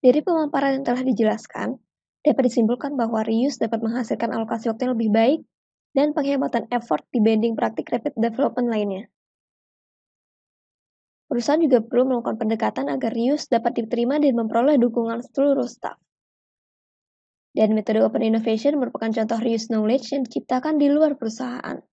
Dari pemaparan yang telah dijelaskan, dapat disimpulkan bahwa reuse dapat menghasilkan alokasi waktu yang lebih baik dan penghematan effort dibanding praktik rapid development lainnya. Perusahaan juga perlu melakukan pendekatan agar reuse dapat diterima dan memperoleh dukungan seluruh staff. Dan metode open innovation merupakan contoh reuse knowledge yang diciptakan di luar perusahaan.